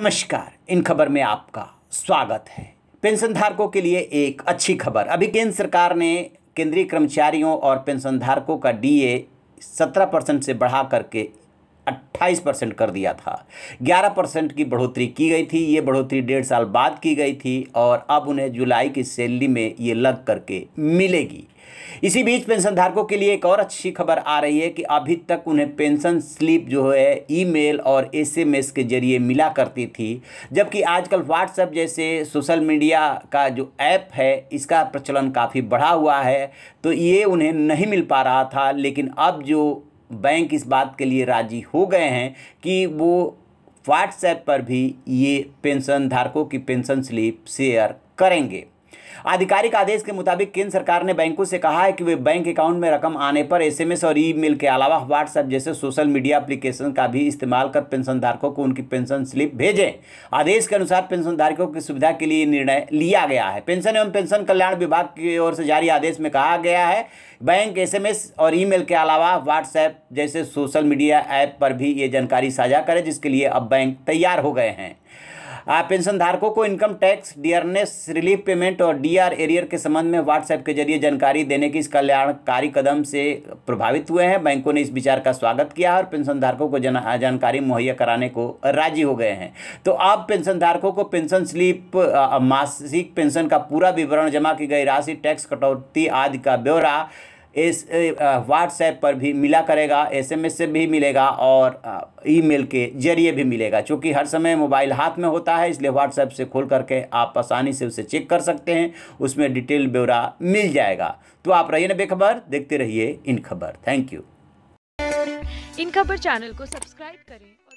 नमस्कार इन खबर में आपका स्वागत है पेंशनधारकों के लिए एक अच्छी खबर अभी केंद्र सरकार ने केंद्रीय कर्मचारियों और पेंशनधारकों का डीए 17 परसेंट से बढ़ा करके 28 परसेंट कर दिया था 11 परसेंट की बढ़ोतरी की गई थी ये बढ़ोतरी डेढ़ साल बाद की गई थी और अब उन्हें जुलाई की सैलरी में ये लग करके मिलेगी इसी बीच पेंशनधारकों के लिए एक और अच्छी खबर आ रही है कि अभी तक उन्हें पेंशन स्लिप जो है ईमेल और एसएमएस के जरिए मिला करती थी जबकि आजकल व्हाट्सएप जैसे सोशल मीडिया का जो ऐप है इसका प्रचलन काफ़ी बढ़ा हुआ है तो ये उन्हें नहीं मिल पा रहा था लेकिन अब जो बैंक इस बात के लिए राजी हो गए हैं कि वो व्हाट्सएप पर भी ये पेंशन धारकों की पेंशन स्लिप शेयर करेंगे आधिकारिक आदेश के मुताबिक केंद्र सरकार ने बैंकों से कहा है कि वे बैंक अकाउंट में रकम आने पर एसएमएस और ई मेल के अलावा व्हाट्सएप जैसे सोशल मीडिया एप्लीकेशन का भी इस्तेमाल कर पेंशनधारकों को उनकी पेंशन स्लिप भेजें आदेश के अनुसार पेंशनधारकों की सुविधा के लिए निर्णय लिया गया है पेंशन एवं पेंशन कल्याण विभाग की ओर से जारी आदेश में कहा गया है बैंक एसएमएस और ई के अलावा व्हाट्सएप जैसे सोशल मीडिया ऐप पर भी ये जानकारी साझा करें जिसके लिए अब बैंक तैयार हो गए हैं पेंशन धारकों को income tax dearness relief payment और डीआर एरियर के संबंध में व्हाट्सएप के जरिए जानकारी देने के इस कल्याणकारी कदम से प्रभावित हुए हैं बैंकों ने इस विचार का स्वागत किया और पेंशन धारकों को जन जानकारी मुहैया कराने को राजी हो गए हैं तो अब पेंशन धारकों को पेंशन स्लिप मासिक पेंशन का पूरा विवरण जमा की गई राशि टैक्स कटौती आदि का ब्यौरा इस व्हाट्सएप पर भी मिला करेगा एसएमएस से भी मिलेगा और ईमेल के जरिए भी मिलेगा चूँकि हर समय मोबाइल हाथ में होता है इसलिए व्हाट्सएप से खोल करके आप आसानी से उसे चेक कर सकते हैं उसमें डिटेल ब्यौरा मिल जाएगा तो आप रहिए ना बेखबर देखते रहिए इन खबर थैंक यू इन खबर चैनल को सब्सक्राइब करें